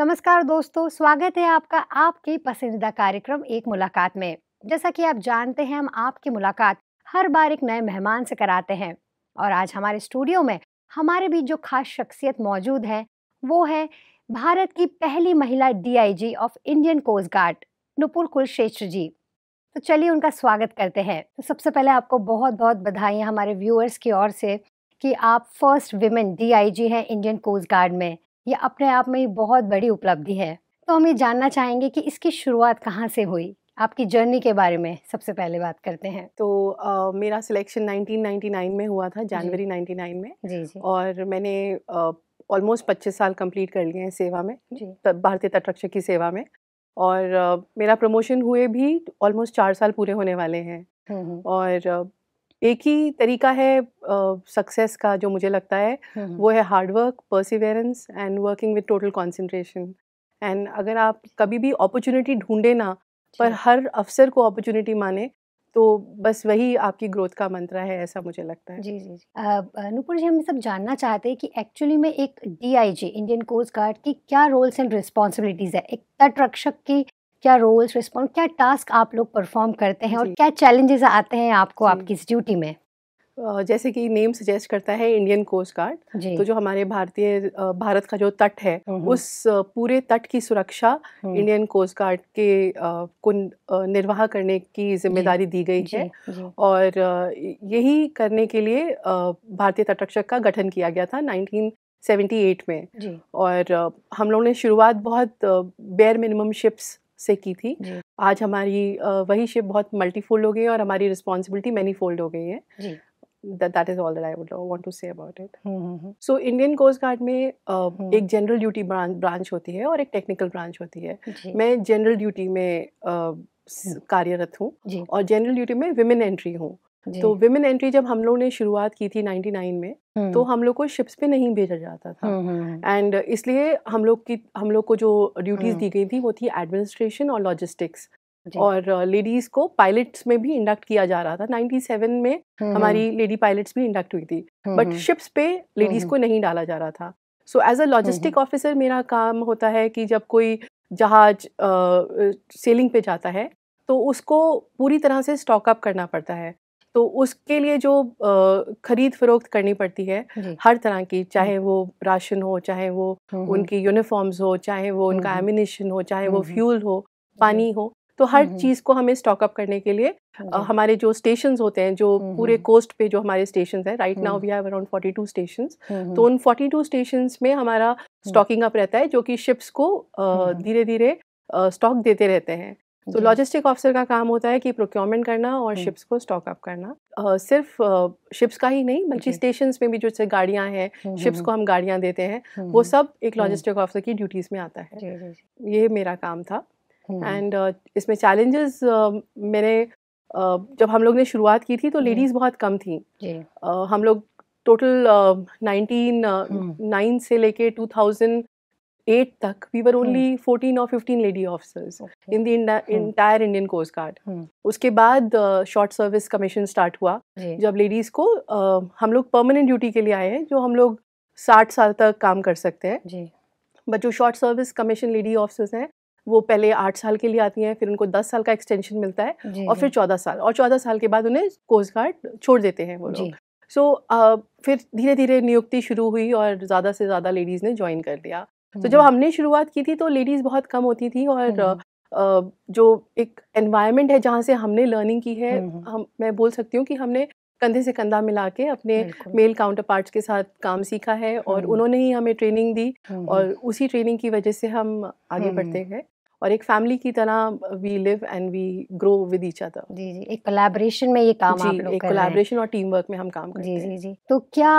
नमस्कार दोस्तों स्वागत है आपका आपके पसंदीदा कार्यक्रम एक मुलाकात में जैसा कि आप जानते हैं हम आपकी मुलाकात हर बार एक नए मेहमान से कराते हैं और आज हमारे स्टूडियो में हमारे बीच जो खास शख्सियत मौजूद है वो है भारत की पहली महिला DIG of Indian coast guard Nupur Kulshreshtha ji तो चलिए उनका स्वागत करते हैं तो सबसे पहले आपको बहुत बहुत बधाई हमारे व्यूअर्स की ओर से कि आप फर्स्ट विमेन डीआईजी हैं इंडियन कोस्ट गार्ड में ये अपने आप में ही बहुत बड़ी उपलब्धि है तो हम ये जानना चाहेंगे कि इसकी शुरुआत कहाँ से हुई आपकी जर्नी के बारे में सबसे पहले बात करते हैं तो आ, मेरा सिलेक्शन 1999 में हुआ था जनवरी 99 में जी जी और मैंने ऑलमोस्ट पच्चीस 25 साल कंप्लीट कर लिए हैं सेवा में भारतीय तटरक्षक की सेवा में और आ, मेरा प्रमोशन हुए भी ऑलमोस्ट चार साल पूरे होने वाले हैं और एक ही तरीका है सक्सेस uh, का जो मुझे लगता है वो है hard work perseverance and working with total concentration and अगर आप कभी भी अपॉर्चुनिटी ढूंढे ना पर हर अवसर को अपॉर्चुनिटी माने तो बस वही आपकी ग्रोथ का मंत्र है ऐसा मुझे लगता है जी जी जी अनुपुर जी हम सब जानना चाहते हैं कि एक्चुअली में एक डीआईजी इंडियन कोस्ट गार्ड की क्या रोल्स एंड रिस्पॉन्सिबिलिटीज़ है एक तटरक्षक की क्या रोल्स रिस्पॉन्स क्या टास्क आप लोग परफॉर्म करते हैं और क्या चैलेंजेस आते हैं आपको आपकी इस ड्यूटी में जैसे कि नेम सजेस्ट करता है इंडियन कोस्ट गार्ड तो जो हमारे भारतीय भारत का जो तट है हम्म, हम्म। उस पूरे तट की सुरक्षा इंडियन कोस्ट गार्ड के को निर्वाह करने की जिम्मेदारी दी गई है और यही करने के लिए भारतीय तटरक्षक का गठन किया गया था 1978 में और हम लोगों ने शुरुआत बहुत बेयर मिनिमम शिप्स से की थी आज हमारी वही शिप बहुत मल्टीफोल्ड हो गई है और हमारी रिस्पॉन्सिबिलिटी मैनी फोल्ड हो गई है that is all that I would want to say about it so Indian coast guard में हम्म। एक जनरल ड्यूटी ब्रांच होती है और एक टेक्निकल ब्रांच होती है मैं जनरल ड्यूटी में हम्म। कार्यरत हूँ और जनरल ड्यूटी में विमेन एंट्री हूँ तो विमेन एंट्री जब हम लोग ने शुरुआत की थी 99 में तो हम लोग को शिप्स पे नहीं भेजा जाता था एंड इसलिए हम लोग की हम लोग को जो ड्यूटीज दी गई थी वो थी एडमिनिस्ट्रेशन और लॉजिस्टिक्स और लेडीज को पायलट्स में भी इंडक्ट किया जा रहा था 97 में हमारी लेडी पायलट्स भी इंडक्ट हुई थी बट शिप्स पे लेडीज को नहीं डाला जा रहा था so as a logistic officer मेरा काम होता है कि जब कोई जहाज सेलिंग पे जाता है तो उसको पूरी तरह से स्टॉक अप करना पड़ता है तो उसके लिए जो ख़रीद फरोख्त करनी पड़ती है हर तरह की हम्म। चाहे वो राशन हो चाहे वो हम्म, हम्म। उनकी यूनिफॉर्म्स हो चाहे वो उनका एमिनेशन हो चाहे वो फ्यूल हो पानी हो तो हर चीज़ को हमें स्टॉकअप करने के लिए हाँ हमारे जो स्टेशन होते हैं जो पूरे कोस्ट पे जो हमारे स्टेशन हैं right now we have around two station तो उन फोर्टी टू स्टेशन में हमारा स्टॉकिंग अप रहता है जो कि शिप्स को धीरे धीरे स्टॉक देते रहते हैं तो लॉजिस्टिक ऑफिसर का काम होता है कि प्रोक्योरमेंट करना और शिप्स हम्म। को स्टॉक अप करना सिर्फ शिप्स का ही नहीं बल्कि स्टेशन में भी जो गाड़ियाँ हैं शिप्स हम्म, हम्म। को हम गाड़ियाँ देते हैं वो सब एक लॉजिस्टिक ऑफिसर की ड्यूटीज़ में आता है ये मेरा काम था एंड uh, इसमें चैलेंजेस uh, मैंने uh, जब हम लोग ने शुरुआत की थी तो लेडीज़ बहुत कम थी uh, हम लोग टोटल नाइनटीन नाइन से लेके टू थाउजेंड एट तक वी वर ओनली फोर्टीन और fifteen lady officers in the entire Indian coast guard उसके बाद शॉर्ट सर्विस कमीशन स्टार्ट हुआ जब लेडीज़ को uh, हम लोग परमानेंट ड्यूटी के लिए आए हैं जो हम लोग साठ साल तक काम कर सकते हैं बट जो short service commission lady officers हैं वो पहले आठ साल के लिए आती हैं फिर उनको दस साल का एक्सटेंशन मिलता है और फिर चौदह साल और चौदह साल के बाद उन्हें कोस्ट गार्ड छोड़ देते हैं वो लोग सो so, uh, फिर धीरे धीरे नियुक्ति शुरू हुई और ज़्यादा से ज़्यादा लेडीज़ ने ज्वाइन कर लिया तो जब हम्म। हमने शुरुआत की थी तो लेडीज़ बहुत कम होती थी और हम्म, हम्म। जो एक एनवायरमेंट है जहाँ से हमने लर्निंग की है हम मैं बोल सकती हूँ कि हमने कंधे से कंधा मिला के अपने मेल काउंटर पार्ट्स के साथ काम सीखा है और उन्होंने ही हमें ट्रेनिंग दी और उसी ट्रेनिंग की वजह से हम आगे बढ़ते हैं और एक फैमिली की तरह we live and we grow with each other जी जी एक कोलैबोरेशन में ये काम जी, आप लोग एक कोलैबोरेशन और टीम वर्क में हम काम करते जी, हैं जी जी तो क्या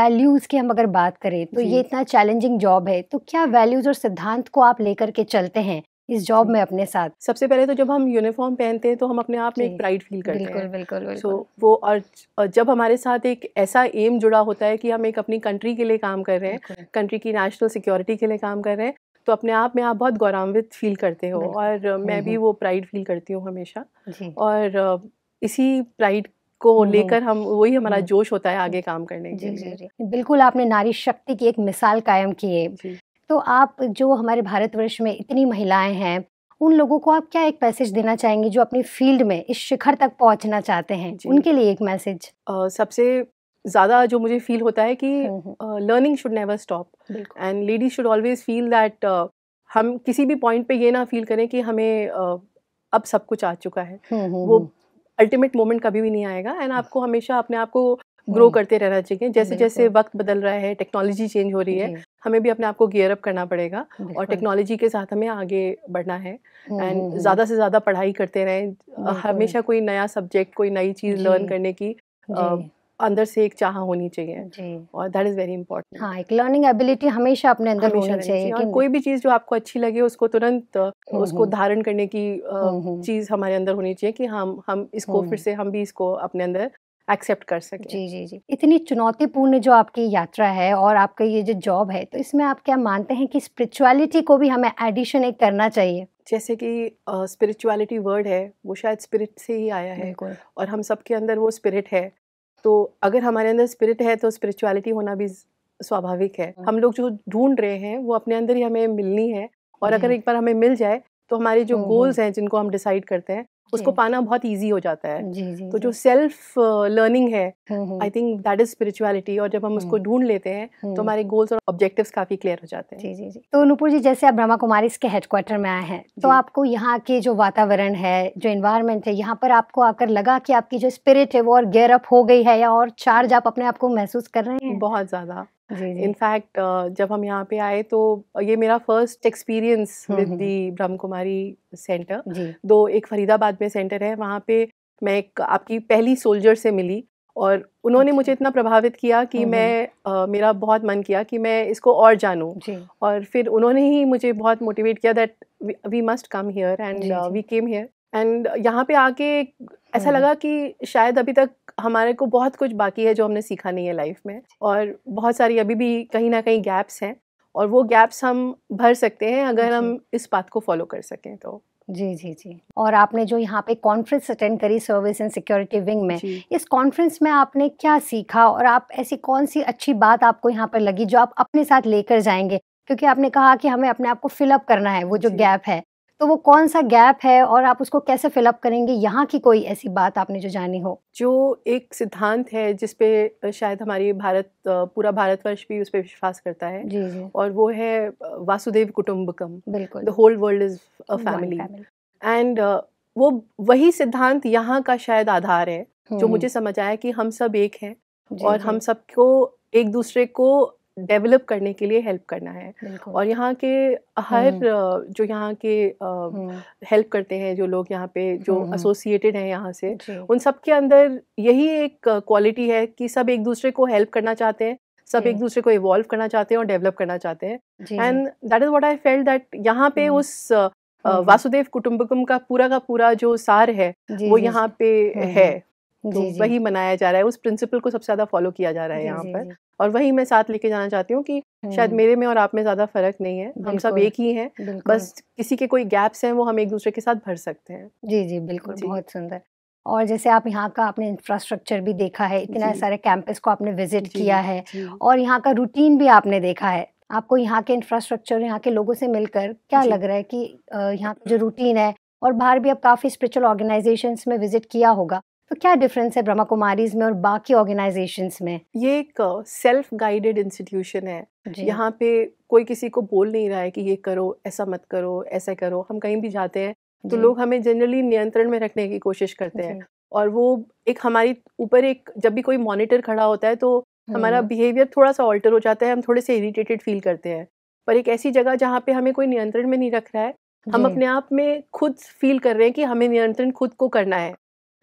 वैल्यूज uh, की हम अगर बात करें तो ये इतना चैलेंजिंग जॉब है तो क्या वैल्यूज और सिद्धांत को आप लेकर के चलते हैं इस जॉब में अपने साथ सबसे पहले तो जब हम यूनिफॉर्म पहनते हैं तो हम अपने आप में एक प्राइड फील करते बिल्कुल, हैं बिल्कुल बिल्कुल सो so, वो और जब हमारे साथ एक ऐसा एम जुड़ा होता है कि हम एक अपनी कंट्री के लिए काम कर रहे हैं कंट्री की नेशनल सिक्योरिटी के लिए काम कर रहे हैं तो अपने आप में आप बहुत गौरवान्वित फील करते हो और हम्म, मैं भी हम्म। वो प्राइड फील करती हूँ हमेशा और इसी प्राइड को हम्म, लेकर हम वही हमारा जोश होता है आगे काम करने के लिए बिल्कुल आपने नारी शक्ति की एक मिसाल कायम की है तो आप जो हमारे भारतवर्ष में इतनी महिलाएं हैं उन लोगों को आप क्या एक मैसेज देना चाहेंगे जो अपनी फील्ड में इस शिखर तक पहुंचना चाहते हैं उनके लिए एक मैसेज सबसे ज़्यादा जो मुझे फील होता है कि learning should never stop and ladies should always feel that हम किसी भी पॉइंट पे ये ना फील करें कि हमें uh, अब सब कुछ आ चुका है हम्म, हम्म, वो अल्टीमेट हम्म। मोमेंट कभी भी नहीं आएगा एंड आपको हमेशा अपने आप को ग्रो करते रहना चाहिए जैसे जैसे वक्त बदल रहा है टेक्नोलॉजी चेंज हो रही है हमें भी अपने आप को गियर अप करना पड़ेगा और टेक्नोलॉजी के साथ हमें आगे बढ़ना है एंड ज़्यादा से ज़्यादा पढ़ाई करते रहें हमेशा कोई नया सब्जेक्ट कोई नई चीज़ लर्न करने की अंदर से एक चाह होनी चाहिए और दैट इज़ वेरी इंपॉर्टेंट हाँ एक लर्निंग एबिलिटी हमेशा अपने अंदर हमेशा होनी चाहिए चाहिए। और कोई भी चीज़ जो आपको अच्छी लगे उसको तुरंत हम्म, उसको हम्म। धारण करने की हम्म, चीज़ हमारे अंदर होनी चाहिए कि हम हम इसको फिर से हम भी इसको अपने अंदर एक्सेप्ट कर सके जी जी जी इतनी चुनौतीपूर्ण जो आपकी यात्रा है और आपका ये जो जॉब है तो इसमें आप क्या मानते हैं कि स्पिरिचुअलिटी को भी हमें एडिशन एक करना चाहिए जैसे कि स्पिरिचुअलिटी uh, वर्ड है वो शायद स्पिरिट से ही आया है और हम सबके अंदर वो स्पिरिट है तो अगर हमारे अंदर स्पिरिट है तो स्पिरिचुअलिटी होना भी स्वाभाविक है हाँ। हम लोग जो ढूंढ रहे हैं वो अपने अंदर ही हमें मिलनी है और अगर एक बार हमें मिल जाए तो हमारे जो गोल्स हाँ, हाँ। हैं जिनको हम डिसाइड करते हैं उसको पाना बहुत ईजी हो जाता है जी, जी, तो जो सेल्फ लर्निंग uh, है I think that is spirituality और जब हम उसको हम्म। ढूंढ लेते हैं तो हम्म। हमारे गोल्स और ऑब्जेक्टिव्स काफी क्लियर हो जाते हैं जी जी जी तो नूपुर जी जैसे आप ब्रह्मा कुमारी इसके हेडक्वार्टर में आए हैं तो आपको यहाँ के जो वातावरण है जो इन्वायरमेंट है यहाँ पर आपको आकर लगा की आपकी जो स्पिरिट है वो और गेयर अप हो गई है या और चार्ज आप अपने आप को महसूस कर रहे हैं बहुत ज्यादा इनफैक्ट uh, जब हम यहाँ पे आए तो ये मेरा फर्स्ट एक्सपीरियंस विद दी ब्रह्म कुमारी सेंटर दो एक फरीदाबाद में सेंटर है वहाँ पे मैं एक आपकी पहली सोल्जर से मिली और उन्होंने मुझे अच्छा। इतना प्रभावित किया कि मैं uh, मेरा बहुत मन किया कि मैं इसको और जानूँ और फिर उन्होंने ही मुझे बहुत मोटिवेट किया that we must come here and we came here and यहाँ पे आके ऐसा हम्म। लगा कि शायद अभी तक हमारे को बहुत कुछ बाकी है जो हमने सीखा नहीं है लाइफ में और बहुत सारी अभी भी कहीं ना कहीं गैप्स हैं और वो गैप्स हम भर सकते हैं अगर हम इस बात को फॉलो कर सकें तो जी जी जी और आपने जो यहाँ पे कॉन्फ्रेंस अटेंड करी सर्विस एंड सिक्योरिटी विंग में इस कॉन्फ्रेंस में आपने क्या सीखा और आप ऐसी कौन सी अच्छी बात आपको यहाँ पर लगी जो आप अपने साथ लेकर जाएंगे क्योंकि आपने कहा कि हमें अपने आप को फिलअप करना है वो जो गैप है तो वो कौन सा गैप है और आप उसको कैसे फिलअप करेंगे यहाँ की कोई ऐसी बात आपने जो जानी हो जो एक सिद्धांत है जिसपे शायद हमारी भारत पूरा भारतवर्ष भी उस पर विश्वास करता है जी जी और वो है वासुदेव कुटुम्बकम बिल्कुल the whole world is a family and वो वही सिद्धांत यहाँ का शायद आधार है जो हम्म। मुझे समझ आया कि हम सब एक हैं और हम सबको एक दूसरे को डेवलप करने के लिए हेल्प करना है और यहाँ के हर हम्म। जो यहाँ के हम्म। हेल्प करते हैं जो लोग यहाँ पे जो हम्म, एसोसिएटेड हैं यहाँ से उन सब के अंदर यही एक क्वालिटी है कि सब एक दूसरे को हेल्प करना चाहते हैं सब एक दूसरे को इवॉल्व करना चाहते हैं और डेवलप करना चाहते हैं and that is what I felt that यहाँ पे उस वासुदेव कुटुम्बकम का पूरा का पूरा जो सार है वो यहाँ पे है तो जी, वही मनाया जा रहा है उस प्रिंसिपल को सबसे ज़्यादा फॉलो किया जा रहा है यहाँ पर और वही मैं साथ लेके जाना चाहती हूँ कि शायद हम्म। मेरे में और आप में ज़्यादा फर्क नहीं है हम सब एक ही हैं बस किसी के कोई गैप्स हैं वो हम एक दूसरे के साथ भर सकते हैं जी जी बिल्कुल बहुत सुंदर और जैसे आप यहाँ का आपने इंफ्रास्ट्रक्चर भी देखा है इतना सारे कैंपस को आपने विजिट किया है और यहाँ का रूटीन भी आपने देखा है आपको यहाँ के इंफ्रास्ट्रक्चर यहाँ के लोगों से मिलकर क्या लग रहा है कि यहाँ का जो रूटीन है और बाहर भी आप काफ़ी स्पिरिचुअल ऑर्गेनाइजेशन में विजिट किया होगा तो क्या डिफरेंस है ब्रह्मा कुमारीज में और बाकी ऑर्गेनाइजेशंस में ये एक सेल्फ गाइडेड इंस्टीट्यूशन है यहाँ पे कोई किसी को बोल नहीं रहा है कि ये करो ऐसा मत करो ऐसा करो हम कहीं भी जाते हैं तो लोग हमें जनरली नियंत्रण में रखने की कोशिश करते हैं और वो एक हमारी ऊपर एक जब भी कोई मॉनिटर खड़ा होता है तो हमारा बिहेवियर थोड़ा सा ऑल्टर हो जाता है हम थोड़े से इरिटेटेड फील करते हैं पर एक ऐसी जगह जहाँ पे हमें कोई नियंत्रण में नहीं रख रहा है हम अपने आप में खुद फील कर रहे हैं कि हमें नियंत्रण खुद को करना है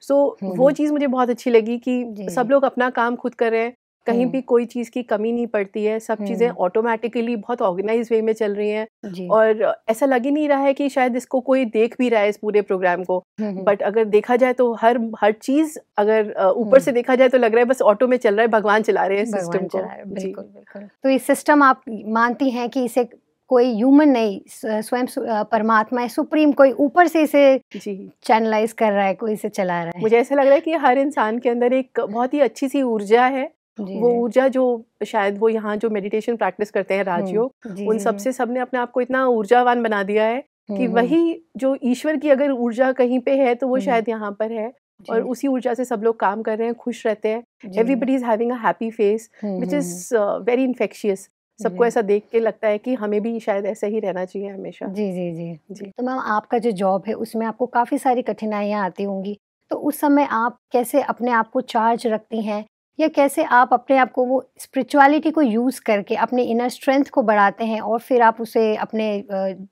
सो so, वो हम्म। चीज़ मुझे बहुत अच्छी लगी कि सब लोग अपना काम खुद कर रहे हैं कहीं भी हम्म। कोई चीज़ की कमी नहीं पड़ती है सब चीज़ें ऑटोमेटिकली हम्म। बहुत ऑर्गेनाइज वे में चल रही हैं और ऐसा लग ही नहीं रहा है कि शायद इसको कोई देख भी रहा है इस पूरे प्रोग्राम को बट अगर देखा जाए तो हर हर चीज़ अगर ऊपर से देखा जाए तो लग रहा है बस ऑटो में चल रहा है भगवान चला रहे हैं सिस्टम को तो ये सिस्टम आप मानती हैं कि इसे कोई ह्यूमन नहीं स्वयं परमात्मा है सुप्रीम कोई ऊपर से इसे जी चैनलाइज कर रहा है कोई इसे चला रहा है मुझे ऐसा लग रहा है कि हर इंसान के अंदर एक बहुत ही अच्छी सी ऊर्जा है वो ऊर्जा जो शायद वो यहाँ जो मेडिटेशन प्रैक्टिस करते हैं हम्म, राजयोग उन सबसे सबने अपने आप को इतना ऊर्जावान बना दिया है हम्म, कि हम्म। वही जो ईश्वर की अगर ऊर्जा कहीं पे है तो वो शायद यहाँ पर है और उसी ऊर्जा से सब लोग काम कर रहे हैं खुश रहते हैं everybody is having a happy face which is very infectious सबको हम्म। ऐसा देख के लगता है कि हमें भी शायद ऐसा ही रहना चाहिए हमेशा जी जी जी जी तो मैम आपका जो जॉब है उसमें आपको काफ़ी सारी कठिनाइयाँ आती होंगी तो उस समय आप कैसे अपने आप को चार्ज रखती हैं या कैसे आप अपने आप को वो स्पिरिचुअलिटी को यूज़ करके अपने इनर स्ट्रेंथ को बढ़ाते हैं और फिर आप उसे अपने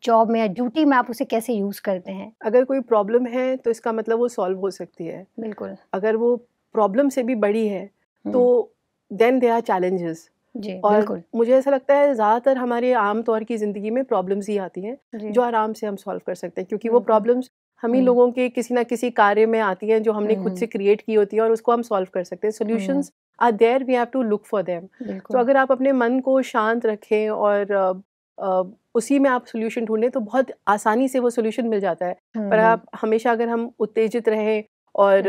जॉब में या ड्यूटी में आप उसे कैसे यूज़ करते हैं अगर कोई प्रॉब्लम है तो इसका मतलब वो सॉल्व हो सकती है बिल्कुल अगर वो प्रॉब्लम से भी बड़ी है हम्म। तो देन दे आर चैलेंजेस जी, और मुझे ऐसा लगता है ज़्यादातर हमारे आम तौर की ज़िंदगी में प्रॉब्लम्स ही आती हैं जो आराम से हम सॉल्व कर सकते हैं क्योंकि वो प्रॉब्लम्स हम ही लोगों के किसी ना किसी कार्य में आती हैं जो हमने खुद से क्रिएट की होती है और उसको हम सॉल्व कर सकते हैं solution are there we have to look for them तो अगर आप अपने मन को शांत रखें और उसी में आप सोल्यूशन ढूंढें तो बहुत आसानी से वो सोल्यूशन मिल जाता है पर आप हमेशा अगर हम उत्तेजित रहें और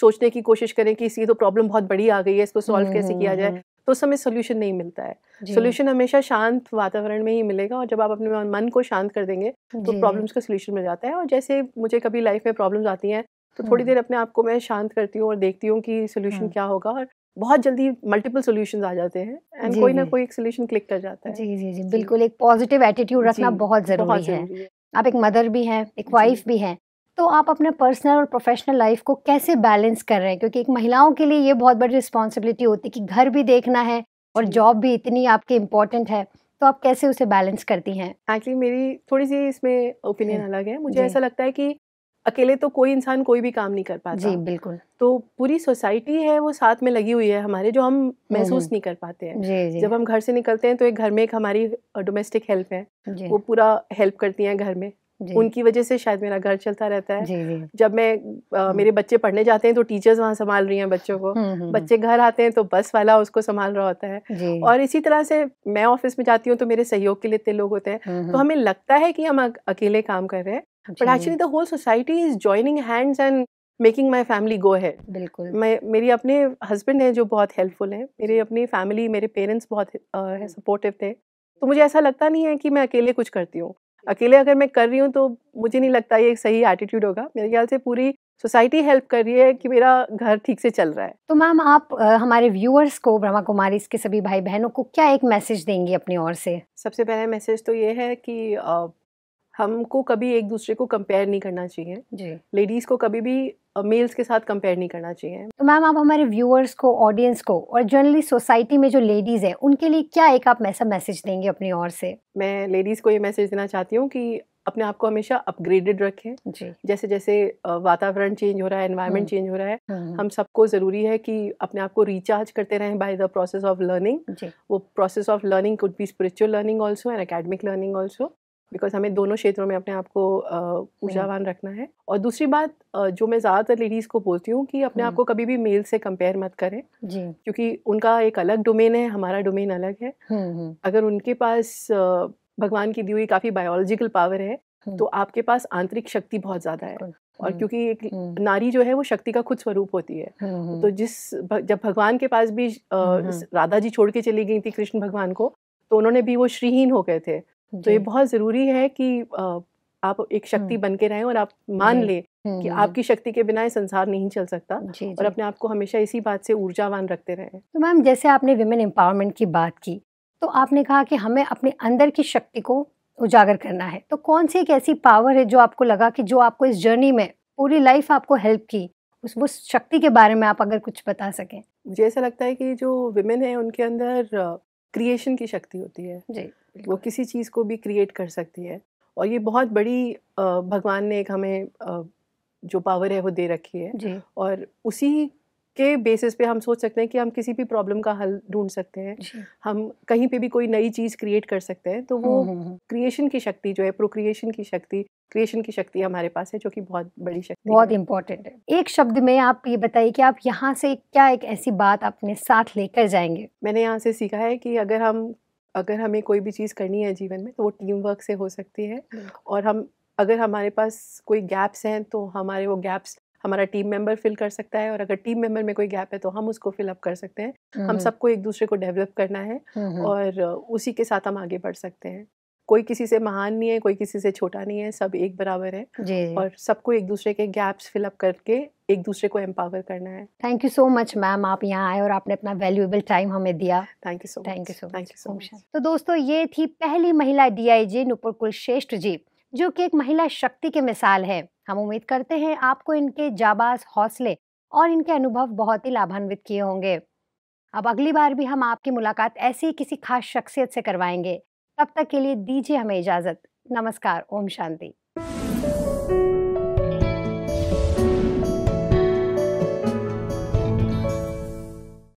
सोचने की कोशिश करें कि इसकी तो प्रॉब्लम बहुत बड़ी आ गई है इसको सॉल्व कैसे किया जाए तो उस समय सोल्यूशन नहीं मिलता है सोल्यूशन हमेशा शांत वातावरण में ही मिलेगा और जब आप अपने मन को शांत कर देंगे तो प्रॉब्लम्स का सोल्यूशन मिल जाता है और जैसे मुझे कभी लाइफ में प्रॉब्लम्स आती हैं तो थोड़ी हम्म। देर अपने आप को मैं शांत करती हूँ और देखती हूँ कि सोल्यूशन हाँ। क्या होगा और बहुत जल्दी मल्टीपल सोल्यूशन आ जाते हैं एंड कोई ना कोई एक सोल्यूशन क्लिक कर जाता है जी जी जी बिल्कुल एक पॉजिटिव एटीट्यूड रखना बहुत जरूरी है आप एक मदर भी हैं एक वाइफ भी हैं तो आप अपने पर्सनल और प्रोफेशनल लाइफ को कैसे बैलेंस कर रहे हैं क्योंकि एक महिलाओं के लिए ये बहुत बड़ी रिस्पॉन्सिबिलिटी होती है कि घर भी देखना है और जॉब भी इतनी आपके इम्पोर्टेंट है तो आप कैसे उसे बैलेंस करती हैं एक्चुअली मेरी थोड़ी सी इसमें ओपिनियन हम्म। अलग है मुझे ऐसा लगता है कि अकेले तो कोई इंसान कोई भी काम नहीं कर पाता जी बिल्कुल तो पूरी सोसाइटी है वो साथ में लगी हुई है हमारे जो हम हम्म, महसूस नहीं हम्म। नहीं कर पाते हैं जी, जी. जब हम घर से निकलते हैं तो एक घर में एक हमारी डोमेस्टिक हेल्प है वो पूरा हेल्प करती है घर में उनकी वजह से शायद मेरा घर चलता रहता है जी, जी. जब मैं आ, हम्म। मेरे बच्चे पढ़ने जाते हैं तो टीचर्स वहाँ संभाल रही हैं बच्चों को हम्म, हम्म, बच्चे घर आते हैं तो बस वाला उसको संभाल रहा होता है और इसी तरह से मैं ऑफिस में जाती हूँ तो मेरे सहयोग के लिए इतने लोग होते हैं तो हमें लगता है कि हम अकेले काम कर रहे हैं but actually the whole society is joining hands and making my family go है बिल्कुल मैं मेरी अपने हस्बैंड हैं जो बहुत हेल्पफुल हैं मेरे अपनी फैमिली मेरे पेरेंट्स बहुत सपोर्टिव थे तो मुझे ऐसा लगता नहीं है कि मैं अकेले कुछ करती हूँ अकेले अगर मैं कर रही हूँ तो मुझे नहीं लगता ये सही एटीट्यूड होगा मेरे ख्याल से पूरी सोसाइटी हेल्प कर रही है कि मेरा घर ठीक से चल रहा है तो मैम आप हमारे व्यूअर्स को ब्रह्मा कुमारी इसके सभी भाई बहनों को क्या एक मैसेज देंगी अपनी ओर से सबसे पहला मैसेज तो ये है कि हमको कभी एक दूसरे को कंपेयर नहीं करना चाहिए जी लेडीज़ को कभी भी मेल्स के साथ कंपेयर नहीं करना चाहिए तो मैम आप हमारे व्यूअर्स को ऑडियंस को और जनरली सोसाइटी में जो लेडीज़ है उनके लिए क्या एक आप ऐसा मैसेज देंगे अपनी ओर से मैं लेडीज़ को ये मैसेज देना चाहती हूँ कि अपने आप को हमेशा अपग्रेडेड रखें जी जैसे जैसे वातावरण चेंज हो रहा है एनवायरमेंट हम्म। चेंज हो रहा है हम्म, हम्म। हम सबको ज़रूरी है कि अपने आप को रिचार्ज करते रहें by the process of learning वो process of learning could be spiritual learning also and academic learning also because हमें दोनों क्षेत्रों में अपने आप को ऊर्जावान रखना है और दूसरी बात जो मैं ज़्यादातर लेडीज़ को बोलती हूँ कि अपने आप हम्म। को कभी भी मेल से कंपेयर मत करें जी क्योंकि उनका एक अलग डोमेन है हमारा डोमेन अलग है हम्म, हम्म। अगर उनके पास भगवान की दी हुई काफ़ी बायोलॉजिकल पावर है तो आपके पास आंतरिक शक्ति बहुत ज़्यादा है और क्योंकि एक नारी जो है वो शक्ति का खुद स्वरूप होती है तो जिस जब भगवान के पास भी राधा जी छोड़ के चली गई थी कृष्ण भगवान को तो उन्होंने भी वो श्रीहीन हो गए थे तो ये बहुत ज़रूरी है कि आप एक शक्ति बन के रहें और आप मान लें कि आपकी शक्ति के बिना संसार नहीं चल सकता जी, जी. और अपने आप को हमेशा इसी बात से ऊर्जावान रखते रहे तो मैम जैसे आपने विमेन एम्पावरमेंट की बात की तो आपने कहा कि हमें अपने अंदर की शक्ति को उजागर करना है तो कौन सी एक ऐसी पावर है जो आपको लगा कि जो आपको इस जर्नी में पूरी लाइफ आपको हेल्प की उस वो शक्ति के बारे में आप अगर कुछ बता सकें मुझे ऐसा लगता है कि जो विमेन है उनके अंदर क्रिएशन की शक्ति होती है जी वो किसी चीज़ को भी क्रिएट कर सकती है और ये बहुत बड़ी भगवान ने एक हमें जो पावर है वो दे रखी है और उसी के बेसिस पे हम सोच सकते हैं कि हम किसी भी प्रॉब्लम का हल ढूंढ सकते हैं हम कहीं पे भी कोई नई चीज़ क्रिएट कर सकते हैं तो वो क्रिएशन हम्म, हम्म, हम्म। की शक्ति जो है प्रोक्रिएशन की शक्ति क्रिएशन की शक्ति हमारे पास है जो कि बहुत बड़ी शक्ति बहुत इंपॉर्टेंट है एक शब्द में आप ये बताइए कि आप यहाँ से क्या एक ऐसी बात अपने साथ लेकर जाएंगे मैंने यहाँ से सीखा है कि अगर हम अगर हमें कोई भी चीज़ करनी है जीवन में तो वो टीम वर्क से हो सकती है और हम अगर हमारे पास कोई गैप्स हैं तो हमारे वो गैप्स हमारा टीम मेंबर फिल कर सकता है और अगर टीम मेंबर में कोई गैप है तो हम उसको फिलअप कर सकते हैं हम्म, हम हम्म। सबको एक दूसरे को डेवलप करना है हम्म, और उसी के साथ हम आगे बढ़ सकते हैं कोई किसी से महान नहीं है कोई किसी से छोटा नहीं है सब एक बराबर है जी, जी. और सबको एक दूसरे के गैप्स फिलअप करके एक दूसरे को एम्पावर करना है thank you so much ma'am आप यहाँ आए और आपने अपना वैल्यूएबल टाइम हमें दिया thank you so thank you so thank you so much तो दोस्तों ये थी पहली महिला D I G Nupur Kulshreshtha ji जो कि एक महिला शक्ति की मिसाल है हम उम्मीद करते हैं आपको इनके जाबाज हौसले और इनके अनुभव बहुत ही लाभान्वित किए होंगे अब अगली बार भी हम आपकी मुलाकात ऐसी किसी खास शख्सियत से करवाएंगे तब तक के लिए दीजिए हमें इजाज़त नमस्कार ओम शांति